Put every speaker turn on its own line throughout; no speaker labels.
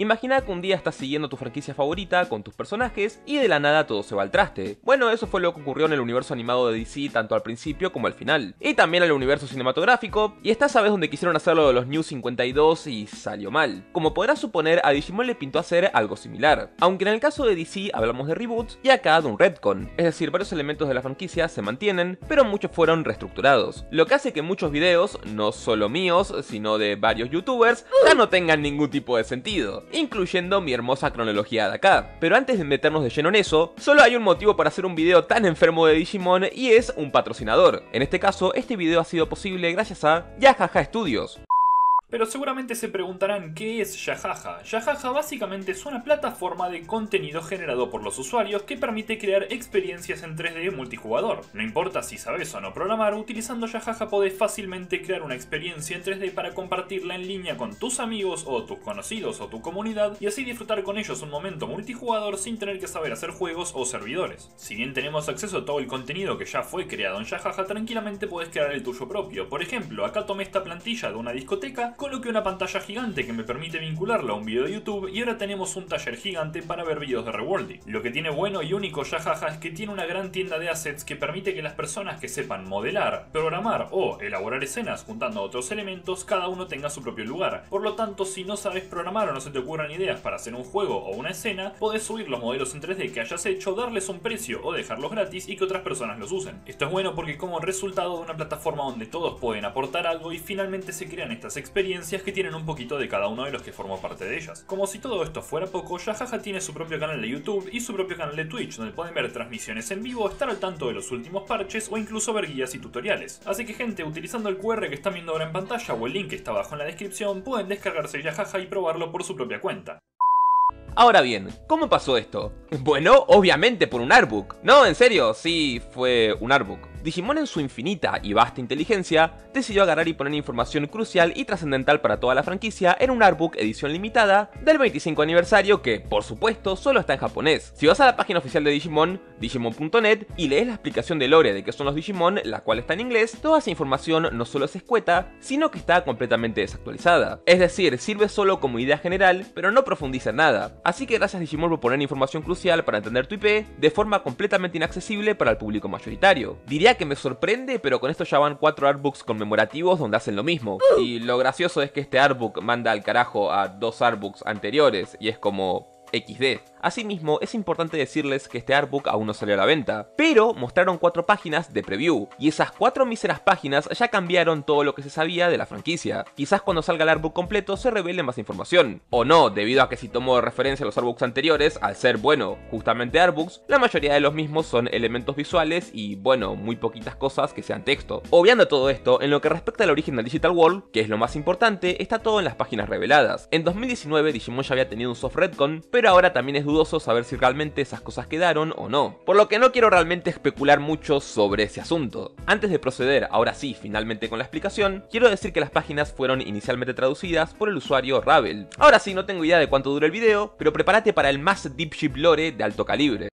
Imagina que un día estás siguiendo tu franquicia favorita con tus personajes y de la nada todo se va al traste. Bueno, eso fue lo que ocurrió en el universo animado de DC tanto al principio como al final. Y también al universo cinematográfico, y esta sabes donde quisieron hacerlo de los New 52 y salió mal. Como podrás suponer, a Digimon le pintó hacer algo similar. Aunque en el caso de DC hablamos de reboots y acá de un retcon, es decir, varios elementos de la franquicia se mantienen, pero muchos fueron reestructurados. Lo que hace que muchos videos, no solo míos, sino de varios youtubers, ya no tengan ningún tipo de sentido incluyendo mi hermosa cronología de acá. Pero antes de meternos de lleno en eso, solo hay un motivo para hacer un video tan enfermo de Digimon y es un patrocinador. En este caso, este video ha sido posible gracias a Yajaja Studios.
Pero seguramente se preguntarán qué es Yajaja. Yajaja básicamente es una plataforma de contenido generado por los usuarios que permite crear experiencias en 3D multijugador. No importa si sabes o no programar, utilizando Yajaja podés fácilmente crear una experiencia en 3D para compartirla en línea con tus amigos o tus conocidos o tu comunidad y así disfrutar con ellos un momento multijugador sin tener que saber hacer juegos o servidores. Si bien tenemos acceso a todo el contenido que ya fue creado en Yajaja, tranquilamente podés crear el tuyo propio. Por ejemplo, acá tomé esta plantilla de una discoteca coloqué una pantalla gigante que me permite vincularla a un video de YouTube y ahora tenemos un taller gigante para ver videos de Reworlding. Lo que tiene bueno y único Yajaja es que tiene una gran tienda de assets que permite que las personas que sepan modelar, programar o elaborar escenas juntando otros elementos, cada uno tenga su propio lugar. Por lo tanto, si no sabes programar o no se te ocurran ideas para hacer un juego o una escena, podés subir los modelos en 3D que hayas hecho, darles un precio o dejarlos gratis y que otras personas los usen. Esto es bueno porque como resultado de una plataforma donde todos pueden aportar algo y finalmente se crean estas experiencias que tienen un poquito de cada uno de los que formó parte de ellas. Como si todo esto fuera poco, Yajaja tiene su propio canal de YouTube y su propio canal de Twitch, donde pueden ver transmisiones en vivo, estar al tanto de los últimos parches o incluso ver guías y tutoriales. Así que gente, utilizando el QR que están viendo ahora en pantalla o el link que está abajo en la descripción, pueden descargarse Yajaja y probarlo por su propia cuenta.
Ahora bien, ¿cómo pasó esto? Bueno, obviamente por un artbook. No, en serio, sí fue un artbook. Digimon en su infinita y vasta inteligencia decidió agarrar y poner información crucial y trascendental para toda la franquicia en un artbook edición limitada del 25 aniversario que, por supuesto, solo está en japonés. Si vas a la página oficial de Digimon, digimon.net, y lees la explicación de Lore de qué son los Digimon, la cual está en inglés, toda esa información no solo es escueta, sino que está completamente desactualizada. Es decir, sirve solo como idea general, pero no profundiza en nada. Así que gracias Digimon por poner información crucial para entender tu IP de forma completamente inaccesible para el público mayoritario que me sorprende, pero con esto ya van cuatro artbooks conmemorativos donde hacen lo mismo. Uh. Y lo gracioso es que este artbook manda al carajo a dos artbooks anteriores y es como XD. Asimismo, es importante decirles que este artbook aún no salió a la venta, pero mostraron cuatro páginas de preview, y esas cuatro míseras páginas ya cambiaron todo lo que se sabía de la franquicia. Quizás cuando salga el artbook completo se revele más información, o no, debido a que si tomo de referencia los artbooks anteriores, al ser, bueno, justamente artbooks, la mayoría de los mismos son elementos visuales y, bueno, muy poquitas cosas que sean texto. Obviando todo esto, en lo que respecta al origen del Digital World, que es lo más importante, está todo en las páginas reveladas. En 2019 Digimon ya había tenido un soft retcon, pero ahora también es dudoso saber si realmente esas cosas quedaron o no, por lo que no quiero realmente especular mucho sobre ese asunto. Antes de proceder, ahora sí, finalmente con la explicación, quiero decir que las páginas fueron inicialmente traducidas por el usuario Ravel. Ahora sí, no tengo idea de cuánto dura el video, pero prepárate para el más deep ship lore de alto calibre.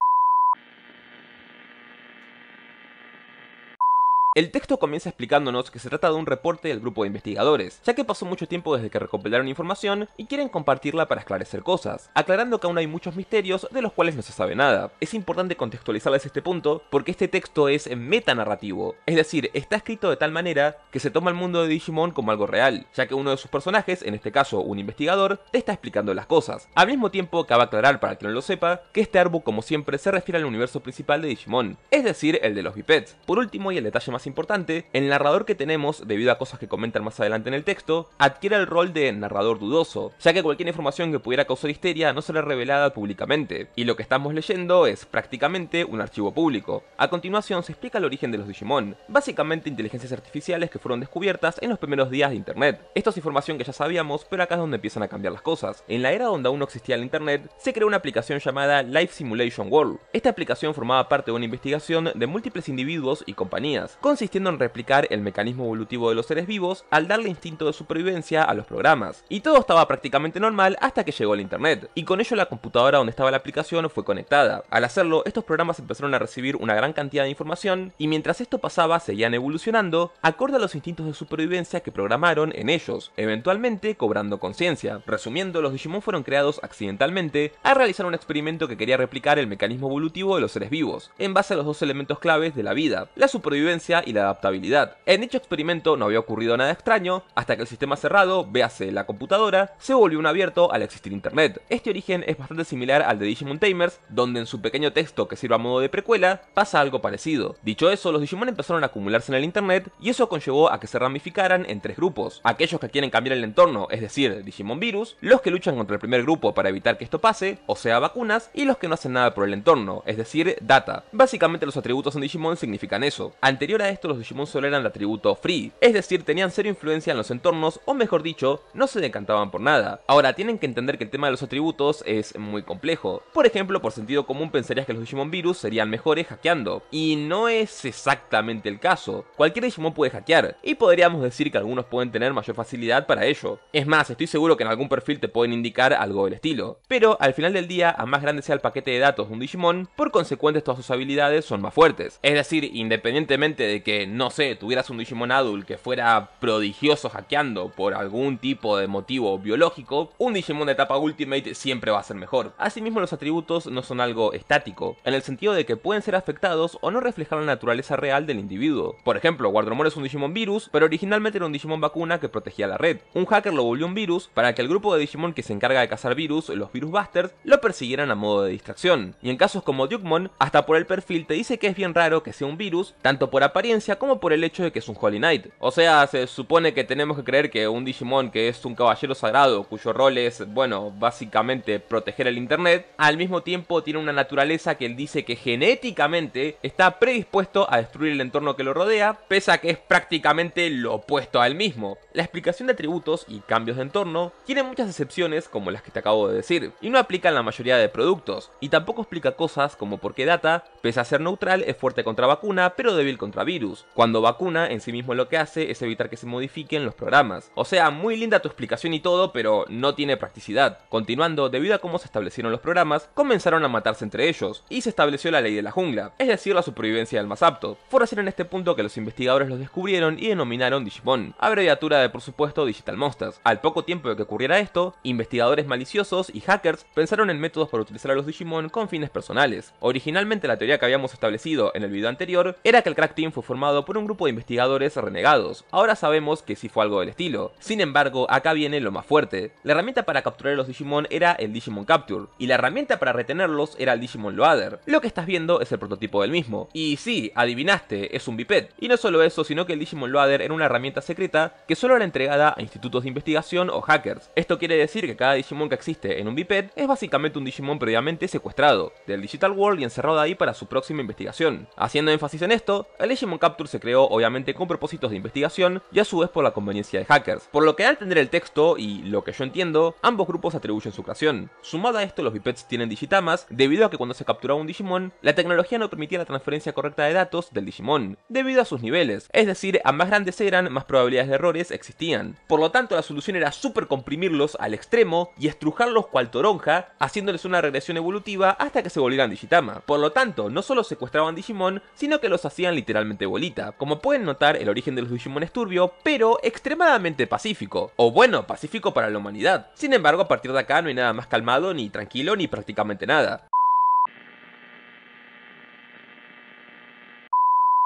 El texto comienza explicándonos que se trata de un reporte del grupo de investigadores, ya que pasó mucho tiempo desde que recopilaron información y quieren compartirla para esclarecer cosas, aclarando que aún hay muchos misterios de los cuales no se sabe nada. Es importante contextualizarles este punto porque este texto es metanarrativo, es decir, está escrito de tal manera que se toma el mundo de Digimon como algo real, ya que uno de sus personajes, en este caso un investigador, te está explicando las cosas. Al mismo tiempo, cabe aclarar para que no lo sepa, que este árbol como siempre se refiere al universo principal de Digimon, es decir, el de los bipeds. Por último y el detalle más importante, el narrador que tenemos, debido a cosas que comentan más adelante en el texto, adquiere el rol de narrador dudoso, ya que cualquier información que pudiera causar histeria no será revelada públicamente, y lo que estamos leyendo es prácticamente un archivo público. A continuación se explica el origen de los Digimon, básicamente inteligencias artificiales que fueron descubiertas en los primeros días de Internet. Esto es información que ya sabíamos, pero acá es donde empiezan a cambiar las cosas. En la era donde aún no existía el Internet, se creó una aplicación llamada Life Simulation World. Esta aplicación formaba parte de una investigación de múltiples individuos y compañías, con consistiendo en replicar el mecanismo evolutivo de los seres vivos al darle instinto de supervivencia a los programas. Y todo estaba prácticamente normal hasta que llegó el internet, y con ello la computadora donde estaba la aplicación fue conectada. Al hacerlo, estos programas empezaron a recibir una gran cantidad de información, y mientras esto pasaba seguían evolucionando, acorde a los instintos de supervivencia que programaron en ellos, eventualmente cobrando conciencia. Resumiendo, los Digimon fueron creados accidentalmente al realizar un experimento que quería replicar el mecanismo evolutivo de los seres vivos, en base a los dos elementos claves de la vida, la supervivencia y la adaptabilidad. En dicho experimento no había ocurrido nada extraño, hasta que el sistema cerrado, véase la computadora, se volvió un abierto al existir internet. Este origen es bastante similar al de Digimon Tamers, donde en su pequeño texto que sirve a modo de precuela, pasa algo parecido. Dicho eso, los Digimon empezaron a acumularse en el internet, y eso conllevó a que se ramificaran en tres grupos. Aquellos que quieren cambiar el entorno, es decir, Digimon Virus, los que luchan contra el primer grupo para evitar que esto pase, o sea vacunas, y los que no hacen nada por el entorno, es decir, data. Básicamente los atributos en Digimon significan eso. Anterior esto los Digimon solo eran de atributo free, es decir, tenían cero influencia en los entornos o mejor dicho, no se decantaban por nada. Ahora, tienen que entender que el tema de los atributos es muy complejo. Por ejemplo, por sentido común pensarías que los Digimon Virus serían mejores hackeando, y no es exactamente el caso. Cualquier Digimon puede hackear, y podríamos decir que algunos pueden tener mayor facilidad para ello. Es más, estoy seguro que en algún perfil te pueden indicar algo del estilo. Pero al final del día, a más grande sea el paquete de datos de un Digimon, por consecuente todas sus habilidades son más fuertes. Es decir, independientemente de que, no sé, tuvieras un Digimon Adult que fuera prodigioso hackeando por algún tipo de motivo biológico, un Digimon de etapa Ultimate siempre va a ser mejor. Asimismo, los atributos no son algo estático, en el sentido de que pueden ser afectados o no reflejar la naturaleza real del individuo. Por ejemplo, Guardromor es un Digimon virus, pero originalmente era un Digimon vacuna que protegía la red. Un hacker lo volvió un virus para que el grupo de Digimon que se encarga de cazar virus, los Virus Busters, lo persiguieran a modo de distracción. Y en casos como Dukemon, hasta por el perfil te dice que es bien raro que sea un virus, tanto por apariencia como por el hecho de que es un Holy Knight. O sea, se supone que tenemos que creer que un Digimon que es un caballero sagrado, cuyo rol es, bueno, básicamente proteger el Internet, al mismo tiempo tiene una naturaleza que él dice que genéticamente está predispuesto a destruir el entorno que lo rodea, pese a que es prácticamente lo opuesto al mismo. La explicación de atributos y cambios de entorno tiene muchas excepciones como las que te acabo de decir, y no aplica en la mayoría de productos, y tampoco explica cosas como por qué Data, pese a ser neutral, es fuerte contra vacuna, pero débil contra virus cuando vacuna en sí mismo lo que hace es evitar que se modifiquen los programas. O sea, muy linda tu explicación y todo, pero no tiene practicidad. Continuando, debido a cómo se establecieron los programas, comenzaron a matarse entre ellos, y se estableció la ley de la jungla, es decir, la supervivencia del más apto. Fue recién en este punto que los investigadores los descubrieron y denominaron Digimon, abreviatura de por supuesto Digital Monsters. Al poco tiempo de que ocurriera esto, investigadores maliciosos y hackers pensaron en métodos para utilizar a los Digimon con fines personales. Originalmente la teoría que habíamos establecido en el video anterior era que el Crack Team fue Formado por un grupo de investigadores renegados, ahora sabemos que sí fue algo del estilo. Sin embargo, acá viene lo más fuerte. La herramienta para capturar a los Digimon era el Digimon Capture, y la herramienta para retenerlos era el Digimon Loader. Lo que estás viendo es el prototipo del mismo. Y sí, adivinaste, es un biped. Y no solo eso, sino que el Digimon Loader era una herramienta secreta que solo era entregada a institutos de investigación o hackers. Esto quiere decir que cada Digimon que existe en un biped es básicamente un Digimon previamente secuestrado del Digital World y encerrado ahí para su próxima investigación. Haciendo énfasis en esto, el Digimon Capture se creó obviamente con propósitos de investigación y a su vez por la conveniencia de hackers, por lo que al entender el texto y lo que yo entiendo, ambos grupos atribuyen su creación. Sumado a esto, los bipeds tienen digitamas debido a que cuando se capturaba un Digimon, la tecnología no permitía la transferencia correcta de datos del Digimon, debido a sus niveles, es decir, a más grandes eran, más probabilidades de errores existían. Por lo tanto, la solución era super comprimirlos al extremo y estrujarlos cual toronja, haciéndoles una regresión evolutiva hasta que se volvieran digitama. Por lo tanto, no solo secuestraban Digimon, sino que los hacían literalmente bolita. Como pueden notar, el origen de los Digimon es turbio, pero extremadamente pacífico. O bueno, pacífico para la humanidad. Sin embargo, a partir de acá no hay nada más calmado, ni tranquilo, ni prácticamente nada.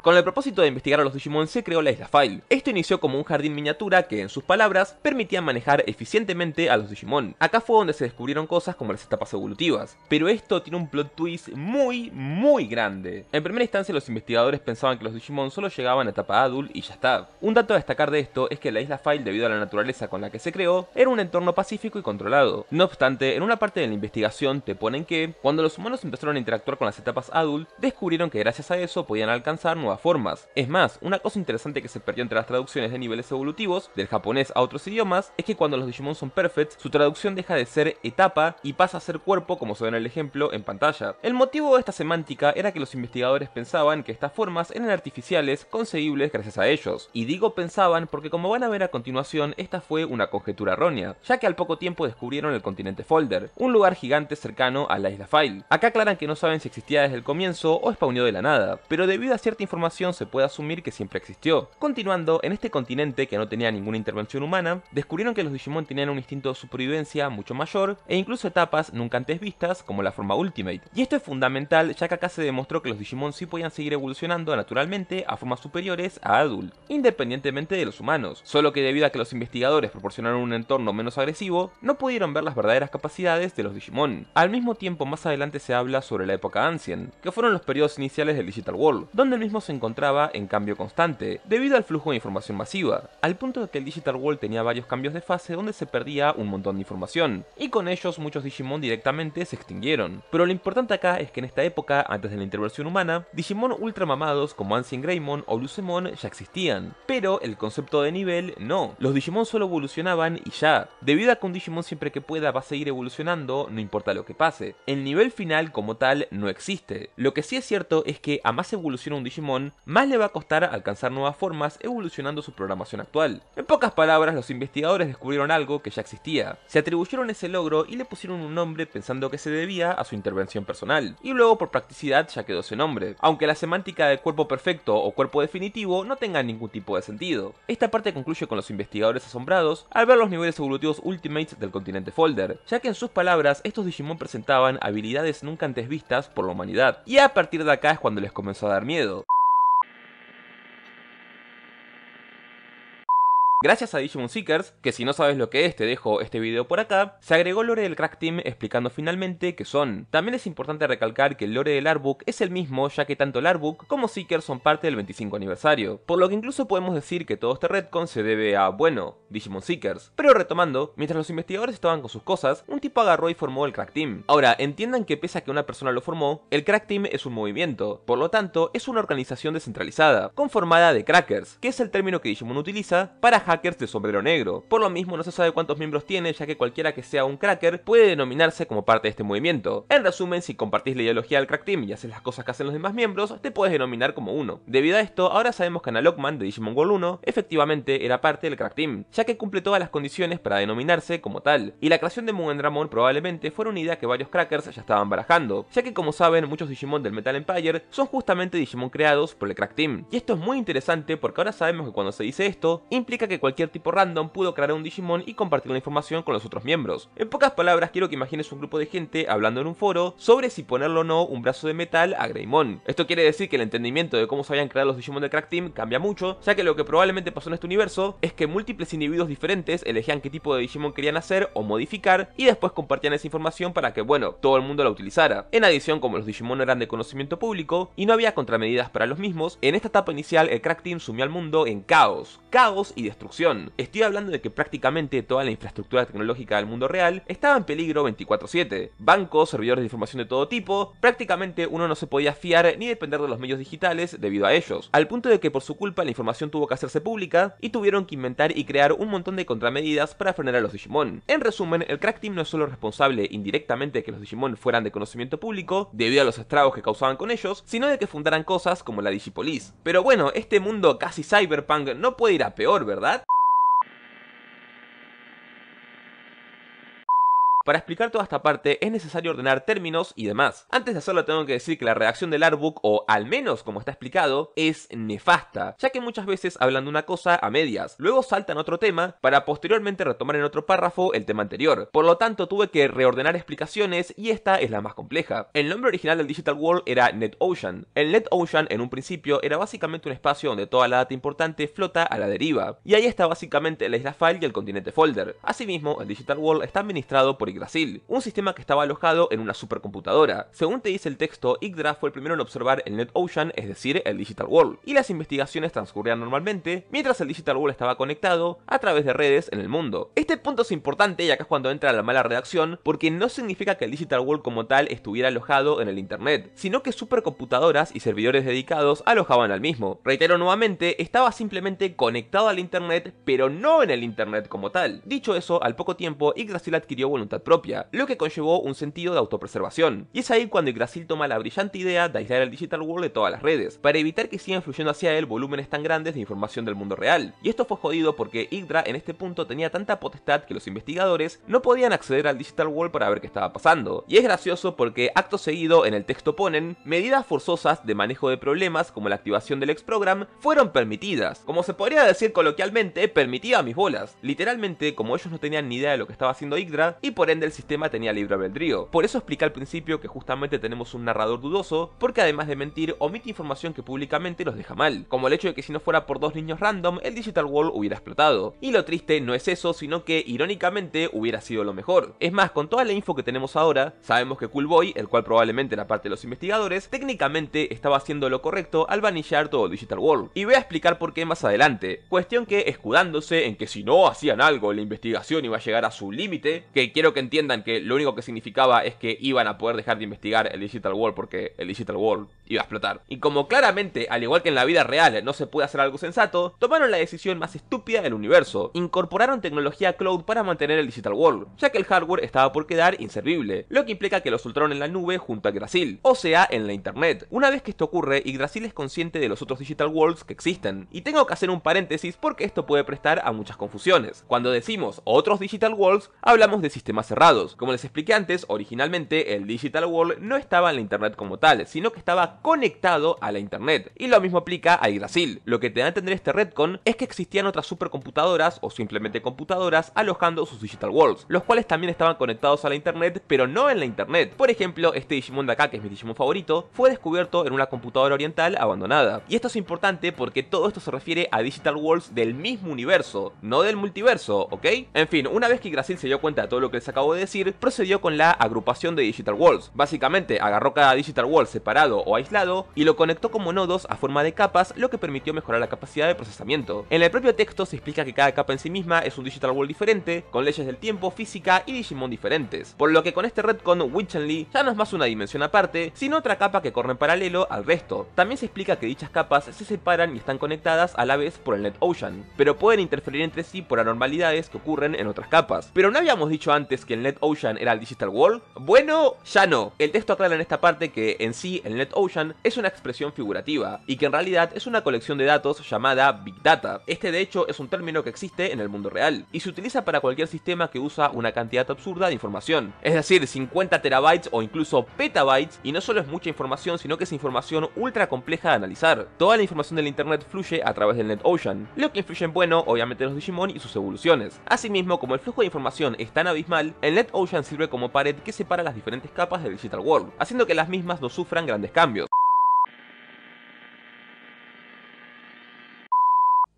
Con el propósito de investigar a los Digimon se creó la Isla File. Esto inició como un jardín miniatura que, en sus palabras, permitía manejar eficientemente a los Digimon. Acá fue donde se descubrieron cosas como las etapas evolutivas, pero esto tiene un plot twist muy, muy grande. En primera instancia los investigadores pensaban que los Digimon solo llegaban a etapa adult y ya está. Un dato a destacar de esto es que la Isla File, debido a la naturaleza con la que se creó, era un entorno pacífico y controlado. No obstante, en una parte de la investigación te ponen que, cuando los humanos empezaron a interactuar con las etapas adult, descubrieron que gracias a eso podían alcanzar formas. Es más, una cosa interesante que se perdió entre las traducciones de niveles evolutivos, del japonés a otros idiomas, es que cuando los Digimon son perfect, su traducción deja de ser etapa y pasa a ser cuerpo como se ve en el ejemplo en pantalla. El motivo de esta semántica era que los investigadores pensaban que estas formas eran artificiales, conseguibles gracias a ellos. Y digo pensaban porque como van a ver a continuación, esta fue una conjetura errónea, ya que al poco tiempo descubrieron el continente Folder, un lugar gigante cercano a la isla File. Acá aclaran que no saben si existía desde el comienzo o spawnó de la nada, pero debido a cierta información se puede asumir que siempre existió. Continuando, en este continente que no tenía ninguna intervención humana, descubrieron que los Digimon tenían un instinto de supervivencia mucho mayor e incluso etapas nunca antes vistas como la forma Ultimate. Y esto es fundamental ya que acá se demostró que los Digimon sí podían seguir evolucionando naturalmente a formas superiores a Adult, independientemente de los humanos, solo que debido a que los investigadores proporcionaron un entorno menos agresivo, no pudieron ver las verdaderas capacidades de los Digimon. Al mismo tiempo más adelante se habla sobre la época Ancient, que fueron los periodos iniciales del Digital World, donde el mismo se encontraba en cambio constante, debido al flujo de información masiva, al punto de que el Digital World tenía varios cambios de fase donde se perdía un montón de información, y con ellos muchos Digimon directamente se extinguieron. Pero lo importante acá es que en esta época, antes de la intervención humana, Digimon ultramamados como Ancient Greymon o Lucemon ya existían, pero el concepto de nivel no. Los Digimon solo evolucionaban y ya. Debido a que un Digimon siempre que pueda va a seguir evolucionando, no importa lo que pase. El nivel final como tal no existe. Lo que sí es cierto es que a más evoluciona un Digimon, más le va a costar alcanzar nuevas formas evolucionando su programación actual. En pocas palabras, los investigadores descubrieron algo que ya existía. Se atribuyeron ese logro y le pusieron un nombre pensando que se debía a su intervención personal. Y luego por practicidad ya quedó ese nombre. Aunque la semántica de cuerpo perfecto o cuerpo definitivo no tenga ningún tipo de sentido. Esta parte concluye con los investigadores asombrados al ver los niveles evolutivos Ultimates del continente Folder, ya que en sus palabras estos Digimon presentaban habilidades nunca antes vistas por la humanidad. Y a partir de acá es cuando les comenzó a dar miedo. Gracias a Digimon Seekers, que si no sabes lo que es te dejo este video por acá, se agregó lore del Crack Team explicando finalmente qué son. También es importante recalcar que el lore del Artbook es el mismo ya que tanto el Artbook como Seekers son parte del 25 aniversario, por lo que incluso podemos decir que todo este retcon se debe a, bueno, Digimon Seekers. Pero retomando, mientras los investigadores estaban con sus cosas, un tipo agarró y formó el Crack Team. Ahora, entiendan que pese a que una persona lo formó, el Crack Team es un movimiento, por lo tanto es una organización descentralizada, conformada de crackers, que es el término que Digimon utiliza para hackers de sombrero negro. Por lo mismo no se sabe cuántos miembros tiene, ya que cualquiera que sea un cracker puede denominarse como parte de este movimiento. En resumen, si compartís la ideología del crack team y haces las cosas que hacen los demás miembros, te puedes denominar como uno. Debido a esto, ahora sabemos que Analogman de Digimon World 1 efectivamente era parte del crack team, ya que cumple todas las condiciones para denominarse como tal. Y la creación de Mugen Dramon probablemente fue una idea que varios crackers ya estaban barajando, ya que como saben, muchos Digimon del Metal Empire son justamente Digimon creados por el crack team. Y esto es muy interesante porque ahora sabemos que cuando se dice esto, implica que cualquier tipo random pudo crear un Digimon y compartir la información con los otros miembros. En pocas palabras, quiero que imagines un grupo de gente hablando en un foro sobre si ponerlo o no un brazo de metal a Greymon. Esto quiere decir que el entendimiento de cómo se habían creado los Digimon del Crack Team cambia mucho, ya que lo que probablemente pasó en este universo es que múltiples individuos diferentes elegían qué tipo de Digimon querían hacer o modificar y después compartían esa información para que, bueno, todo el mundo la utilizara. En adición, como los Digimon eran de conocimiento público y no había contramedidas para los mismos, en esta etapa inicial el Crack Team sumió al mundo en caos, caos y destrucción Estoy hablando de que prácticamente toda la infraestructura tecnológica del mundo real estaba en peligro 24/7. Bancos, servidores de información de todo tipo, prácticamente uno no se podía fiar ni depender de los medios digitales debido a ellos, al punto de que por su culpa la información tuvo que hacerse pública y tuvieron que inventar y crear un montón de contramedidas para frenar a los Digimon. En resumen, el Crack Team no es solo responsable indirectamente de que los Digimon fueran de conocimiento público, debido a los estragos que causaban con ellos, sino de que fundaran cosas como la Digipolis. Pero bueno, este mundo casi cyberpunk no puede ir a peor, ¿verdad? Para explicar toda esta parte es necesario ordenar términos y demás. Antes de hacerlo tengo que decir que la redacción del artbook, o al menos como está explicado, es nefasta, ya que muchas veces hablan de una cosa a medias, luego saltan otro tema para posteriormente retomar en otro párrafo el tema anterior. Por lo tanto tuve que reordenar explicaciones y esta es la más compleja. El nombre original del Digital World era NetOcean. El NetOcean en un principio era básicamente un espacio donde toda la data importante flota a la deriva, y ahí está básicamente la isla file y el continente folder. Asimismo, el Digital World está administrado por un sistema que estaba alojado en una supercomputadora. Según te dice el texto, Yggdra fue el primero en observar el Net Ocean, es decir, el Digital World, y las investigaciones transcurrían normalmente mientras el Digital World estaba conectado a través de redes en el mundo. Este punto es importante y acá es cuando entra la mala redacción, porque no significa que el Digital World como tal estuviera alojado en el Internet, sino que supercomputadoras y servidores dedicados alojaban al mismo. Reitero nuevamente, estaba simplemente conectado al Internet, pero no en el Internet como tal. Dicho eso, al poco tiempo, Yggdrasil adquirió voluntad propia, lo que conllevó un sentido de autopreservación. Y es ahí cuando Yggdrasil toma la brillante idea de aislar el Digital World de todas las redes, para evitar que sigan fluyendo hacia él volúmenes tan grandes de información del mundo real. Y esto fue jodido porque Yggdra en este punto tenía tanta potestad que los investigadores no podían acceder al Digital World para ver qué estaba pasando. Y es gracioso porque acto seguido en el texto ponen, medidas forzosas de manejo de problemas como la activación del X-Program fueron permitidas. Como se podría decir coloquialmente, permitía mis bolas. Literalmente, como ellos no tenían ni idea de lo que estaba haciendo Yggdra, y por del sistema tenía libre albedrío. Por eso explica al principio que justamente tenemos un narrador dudoso, porque además de mentir, omite información que públicamente los deja mal, como el hecho de que si no fuera por dos niños random, el Digital World hubiera explotado. Y lo triste no es eso, sino que irónicamente hubiera sido lo mejor. Es más, con toda la info que tenemos ahora, sabemos que Coolboy, el cual probablemente era parte de los investigadores, técnicamente estaba haciendo lo correcto al vanillar todo el Digital World. Y voy a explicar por qué más adelante. Cuestión que escudándose en que si no hacían algo, la investigación iba a llegar a su límite, que quiero que entiendan que lo único que significaba es que iban a poder dejar de investigar el Digital World porque el Digital World iba a explotar. Y como claramente, al igual que en la vida real, no se puede hacer algo sensato, tomaron la decisión más estúpida del universo. Incorporaron tecnología cloud para mantener el Digital World, ya que el hardware estaba por quedar inservible, lo que implica que lo soltaron en la nube junto a Brasil o sea, en la internet. Una vez que esto ocurre, Yggdrasil es consciente de los otros Digital Worlds que existen. Y tengo que hacer un paréntesis porque esto puede prestar a muchas confusiones. Cuando decimos otros Digital Worlds, hablamos de sistemas cerrados. Como les expliqué antes, originalmente el Digital World no estaba en la Internet como tal, sino que estaba conectado a la Internet. Y lo mismo aplica a Brasil, Lo que te da a entender este redcon es que existían otras supercomputadoras o simplemente computadoras alojando sus Digital Worlds, los cuales también estaban conectados a la Internet, pero no en la Internet. Por ejemplo, este Digimon de acá, que es mi Digimon favorito, fue descubierto en una computadora oriental abandonada. Y esto es importante porque todo esto se refiere a Digital Worlds del mismo universo, no del multiverso, ¿ok? En fin, una vez que Brasil se dio cuenta de todo lo que le sacaba decir, procedió con la agrupación de Digital Worlds. Básicamente, agarró cada Digital World separado o aislado y lo conectó como nodos a forma de capas, lo que permitió mejorar la capacidad de procesamiento. En el propio texto se explica que cada capa en sí misma es un Digital World diferente, con leyes del tiempo, física y Digimon diferentes, por lo que con este retcon Lee, ya no es más una dimensión aparte, sino otra capa que corre en paralelo al resto. También se explica que dichas capas se separan y están conectadas a la vez por el Net Ocean, pero pueden interferir entre sí por anormalidades que ocurren en otras capas. Pero no habíamos dicho antes que que el NetOcean era el Digital World? Bueno, ya no. El texto aclara en esta parte que en sí el Net Ocean es una expresión figurativa y que en realidad es una colección de datos llamada Big Data. Este de hecho es un término que existe en el mundo real y se utiliza para cualquier sistema que usa una cantidad absurda de información, es decir, 50 terabytes o incluso petabytes y no solo es mucha información sino que es información ultra compleja de analizar. Toda la información del internet fluye a través del Net Ocean, lo que influye en bueno obviamente los Digimon y sus evoluciones. Asimismo, como el flujo de información es tan abismal, el Ocean sirve como pared que separa las diferentes capas del Digital World, haciendo que las mismas no sufran grandes cambios.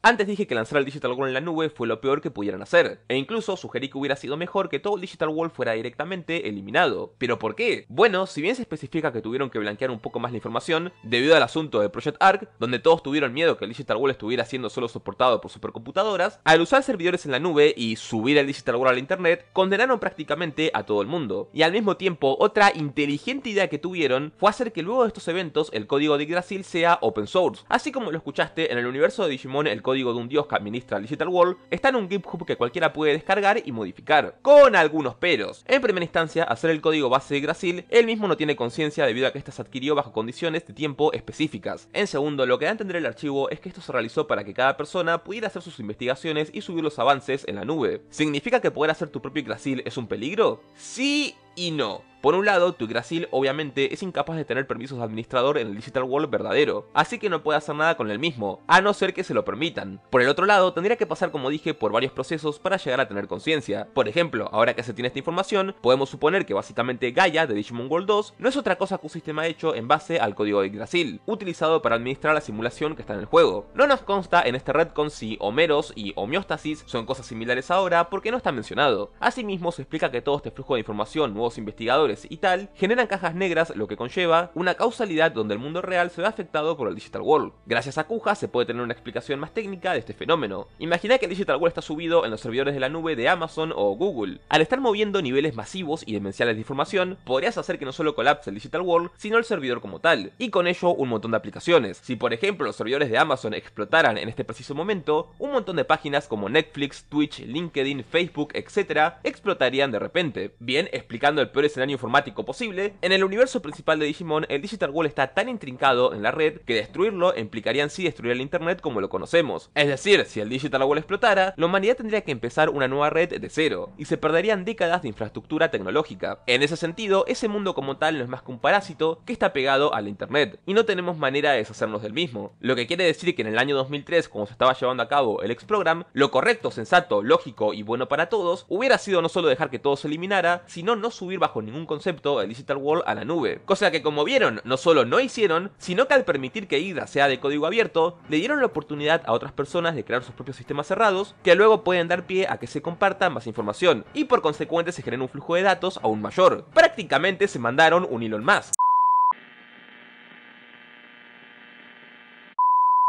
Antes dije que lanzar el Digital World en la nube fue lo peor que pudieran hacer, e incluso sugerí que hubiera sido mejor que todo el Digital World fuera directamente eliminado. ¿Pero por qué? Bueno, si bien se especifica que tuvieron que blanquear un poco más la información, debido al asunto de Project Arc, donde todos tuvieron miedo que el Digital World estuviera siendo solo soportado por supercomputadoras, al usar servidores en la nube y subir el Digital World al internet, condenaron prácticamente a todo el mundo. Y al mismo tiempo, otra inteligente idea que tuvieron fue hacer que luego de estos eventos el código de Yggdrasil sea open source, así como lo escuchaste en el universo de Digimon el código de un dios que administra el Digital World, está en un GitHub que cualquiera puede descargar y modificar, con algunos peros. En primera instancia, hacer el código base de Grasil, él mismo no tiene conciencia debido a que ésta se adquirió bajo condiciones de tiempo específicas. En segundo, lo que da a entender el archivo es que esto se realizó para que cada persona pudiera hacer sus investigaciones y subir los avances en la nube. ¿Significa que poder hacer tu propio Grasil es un peligro? Sí y no. Por un lado, tu Yggdrasil obviamente es incapaz de tener permisos de administrador en el Digital World verdadero, así que no puede hacer nada con el mismo, a no ser que se lo permitan. Por el otro lado, tendría que pasar como dije por varios procesos para llegar a tener conciencia. Por ejemplo, ahora que se tiene esta información, podemos suponer que básicamente Gaia de Digimon World 2 no es otra cosa que un sistema hecho en base al código de Yggdrasil, utilizado para administrar la simulación que está en el juego. No nos consta en este retcon si Homeros y homeostasis son cosas similares ahora porque no está mencionado. Asimismo, se explica que todo este flujo de información investigadores y tal, generan cajas negras, lo que conlleva una causalidad donde el mundo real se ve afectado por el Digital World. Gracias a Kuja se puede tener una explicación más técnica de este fenómeno. Imagina que el Digital World está subido en los servidores de la nube de Amazon o Google. Al estar moviendo niveles masivos y demenciales de información, podrías hacer que no solo colapse el Digital World, sino el servidor como tal, y con ello un montón de aplicaciones. Si por ejemplo los servidores de Amazon explotaran en este preciso momento, un montón de páginas como Netflix, Twitch, LinkedIn, Facebook, etcétera, explotarían de repente. Bien, explicando el peor escenario informático posible, en el universo principal de Digimon, el Digital Wall está tan intrincado en la red que destruirlo implicaría en sí destruir el Internet como lo conocemos. Es decir, si el Digital Wall explotara, la humanidad tendría que empezar una nueva red de cero, y se perderían décadas de infraestructura tecnológica. En ese sentido, ese mundo como tal no es más que un parásito que está pegado al Internet, y no tenemos manera de deshacernos del mismo. Lo que quiere decir que en el año 2003, cuando se estaba llevando a cabo el X-Program, lo correcto, sensato, lógico y bueno para todos, hubiera sido no solo dejar que todo se eliminara, sino no subir bajo ningún concepto el Digital World a la nube. Cosa que como vieron, no solo no hicieron, sino que al permitir que IDA sea de código abierto, le dieron la oportunidad a otras personas de crear sus propios sistemas cerrados, que luego pueden dar pie a que se comparta más información, y por consecuente se genera un flujo de datos aún mayor. Prácticamente se mandaron un Elon más.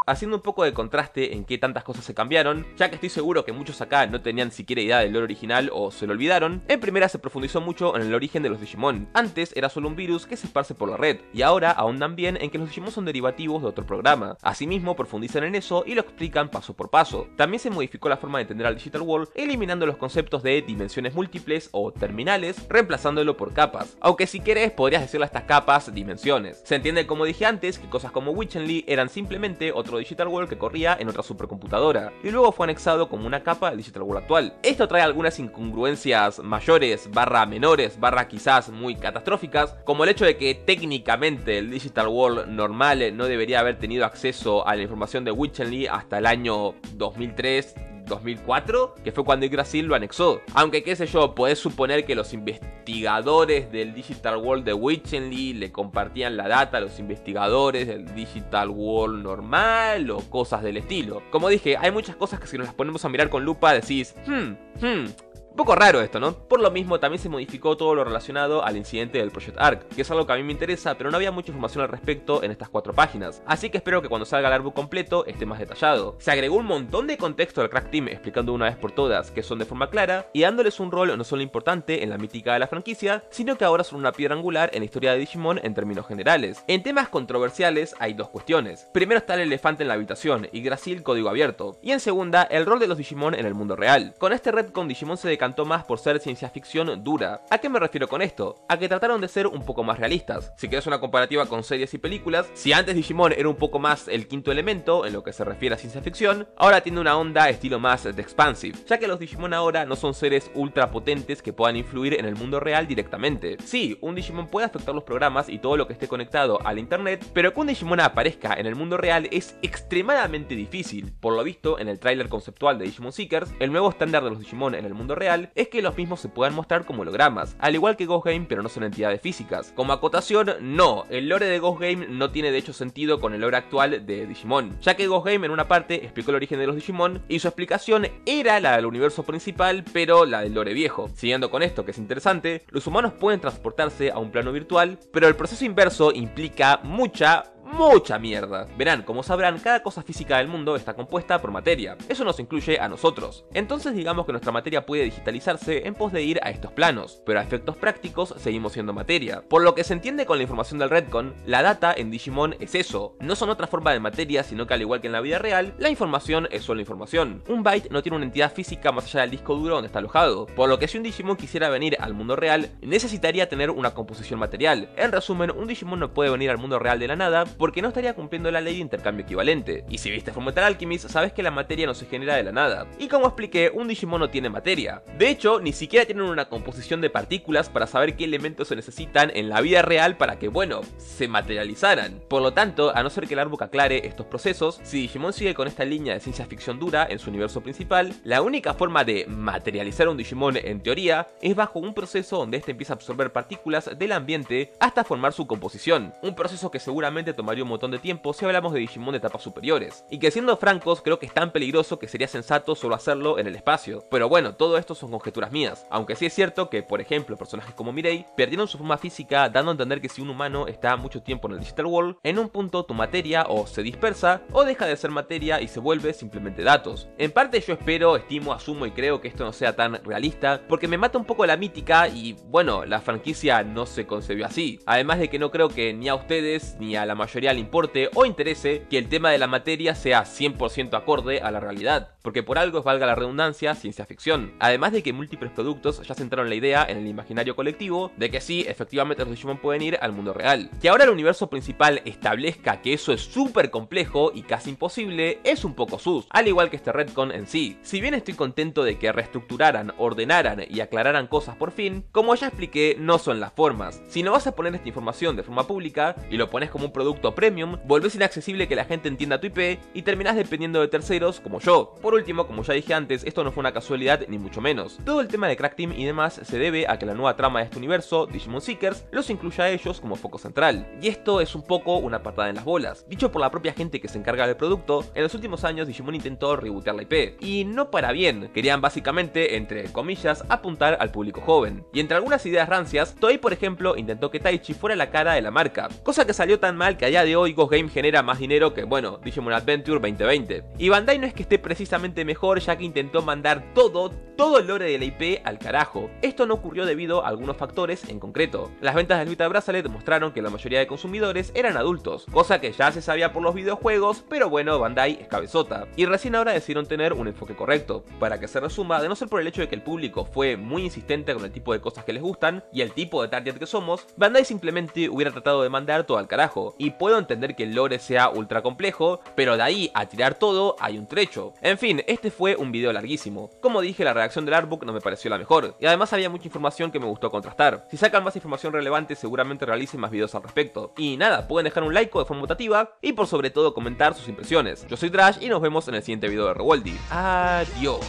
Haciendo un poco de contraste en qué tantas cosas se cambiaron, ya que estoy seguro que muchos acá no tenían siquiera idea del lore original o se lo olvidaron, en primera se profundizó mucho en el origen de los Digimon. Antes era solo un virus que se esparce por la red, y ahora ahondan bien en que los Digimon son derivativos de otro programa. Asimismo, profundizan en eso y lo explican paso por paso. También se modificó la forma de entender al Digital World, eliminando los conceptos de dimensiones múltiples o terminales, reemplazándolo por capas. Aunque si quieres podrías decirle a estas capas dimensiones. Se entiende como dije antes que cosas como Lee eran simplemente otro Digital World que corría en otra supercomputadora, y luego fue anexado como una capa al Digital World actual. Esto trae algunas incongruencias mayores, barra menores, barra quizás muy catastróficas, como el hecho de que técnicamente el Digital World normal no debería haber tenido acceso a la información de Witchenly hasta el año 2003 2004, que fue cuando Brasil lo anexó. Aunque qué sé yo, podés suponer que los investigadores del Digital World de Witchenly le compartían la data a los investigadores del Digital World normal o cosas del estilo. Como dije, hay muchas cosas que si nos las ponemos a mirar con lupa decís, hmm, hmm, poco raro esto, ¿no? Por lo mismo, también se modificó todo lo relacionado al incidente del Project Arc, que es algo que a mí me interesa, pero no había mucha información al respecto en estas cuatro páginas, así que espero que cuando salga el artbook completo esté más detallado. Se agregó un montón de contexto al Crack Team, explicando una vez por todas que son de forma clara y dándoles un rol no solo importante en la mítica de la franquicia, sino que ahora son una piedra angular en la historia de Digimon en términos generales. En temas controversiales hay dos cuestiones. Primero está el elefante en la habitación y Grasil código abierto, y en segunda, el rol de los Digimon en el mundo real. Con este red con Digimon se cantó más por ser ciencia ficción dura. ¿A qué me refiero con esto? A que trataron de ser un poco más realistas. Si quieres una comparativa con series y películas, si antes Digimon era un poco más el quinto elemento en lo que se refiere a ciencia ficción, ahora tiene una onda estilo más de expansive, ya que los Digimon ahora no son seres ultra potentes que puedan influir en el mundo real directamente. Sí, un Digimon puede afectar los programas y todo lo que esté conectado al internet, pero que un Digimon aparezca en el mundo real es extremadamente difícil. Por lo visto, en el tráiler conceptual de Digimon Seekers, el nuevo estándar de los Digimon en el mundo real es que los mismos se puedan mostrar como hologramas, al igual que Ghost Game, pero no son entidades físicas. Como acotación, no, el lore de Ghost Game no tiene de hecho sentido con el lore actual de Digimon, ya que Ghost Game en una parte explicó el origen de los Digimon y su explicación era la del universo principal, pero la del lore viejo. Siguiendo con esto, que es interesante, los humanos pueden transportarse a un plano virtual, pero el proceso inverso implica mucha mucha mierda. Verán, como sabrán, cada cosa física del mundo está compuesta por materia. Eso nos incluye a nosotros. Entonces digamos que nuestra materia puede digitalizarse en pos de ir a estos planos, pero a efectos prácticos seguimos siendo materia. Por lo que se entiende con la información del Redcon, la data en Digimon es eso. No son otra forma de materia, sino que al igual que en la vida real, la información es solo información. Un byte no tiene una entidad física más allá del disco duro donde está alojado, por lo que si un Digimon quisiera venir al mundo real, necesitaría tener una composición material. En resumen, un Digimon no puede venir al mundo real de la nada, porque no estaría cumpliendo la ley de intercambio equivalente. Y si viste tal Alchemist, sabes que la materia no se genera de la nada. Y como expliqué, un Digimon no tiene materia. De hecho, ni siquiera tienen una composición de partículas para saber qué elementos se necesitan en la vida real para que, bueno, se materializaran. Por lo tanto, a no ser que el árbol aclare estos procesos, si Digimon sigue con esta línea de ciencia ficción dura en su universo principal, la única forma de materializar un Digimon en teoría es bajo un proceso donde este empieza a absorber partículas del ambiente hasta formar su composición. Un proceso que seguramente tomaría un montón de tiempo si hablamos de Digimon de etapas superiores, y que siendo francos creo que es tan peligroso que sería sensato solo hacerlo en el espacio. Pero bueno, todo esto son conjeturas mías, aunque sí es cierto que, por ejemplo, personajes como Mirei perdieron su forma física dando a entender que si un humano está mucho tiempo en el Digital World, en un punto tu materia o se dispersa o deja de ser materia y se vuelve simplemente datos. En parte yo espero, estimo, asumo y creo que esto no sea tan realista, porque me mata un poco la mítica y bueno, la franquicia no se concebió así. Además de que no creo que ni a ustedes ni a la mayoría mayoría le importe o interese que el tema de la materia sea 100% acorde a la realidad, porque por algo es valga la redundancia ciencia ficción. Además de que múltiples productos ya centraron la idea en el imaginario colectivo de que sí, efectivamente los Digimon pueden ir al mundo real. Que ahora el universo principal establezca que eso es súper complejo y casi imposible es un poco sus, al igual que este Redcon en sí. Si bien estoy contento de que reestructuraran, ordenaran y aclararan cosas por fin, como ya expliqué, no son las formas. Si no vas a poner esta información de forma pública y lo pones como un producto premium, volvés inaccesible que la gente entienda tu IP y terminás dependiendo de terceros como yo. Por último, como ya dije antes, esto no fue una casualidad ni mucho menos. Todo el tema de Crack Team y demás se debe a que la nueva trama de este universo, Digimon Seekers, los incluye a ellos como foco central. Y esto es un poco una patada en las bolas. Dicho por la propia gente que se encarga del producto, en los últimos años Digimon intentó rebootear la IP. Y no para bien, querían básicamente, entre comillas, apuntar al público joven. Y entre algunas ideas rancias, Toei por ejemplo intentó que Taichi fuera la cara de la marca, cosa que salió tan mal que hay de hoy Ghost Game genera más dinero que, bueno, Digimon Adventure 2020. Y Bandai no es que esté precisamente mejor, ya que intentó mandar todo, todo el lore de la IP al carajo. Esto no ocurrió debido a algunos factores en concreto. Las ventas de Vita Bracelet demostraron que la mayoría de consumidores eran adultos, cosa que ya se sabía por los videojuegos, pero bueno, Bandai es cabezota. Y recién ahora decidieron tener un enfoque correcto, para que se resuma, de no ser por el hecho de que el público fue muy insistente con el tipo de cosas que les gustan y el tipo de target que somos, Bandai simplemente hubiera tratado de mandar todo al carajo. Y puedo entender que el lore sea ultra complejo, pero de ahí a tirar todo hay un trecho. En fin, este fue un video larguísimo. Como dije, la reacción del artbook no me pareció la mejor, y además había mucha información que me gustó contrastar. Si sacan más información relevante, seguramente realicen más videos al respecto. Y nada, pueden dejar un like de forma mutativa y por sobre todo comentar sus impresiones. Yo soy Trash, y nos vemos en el siguiente video de Revoldi. Adiós.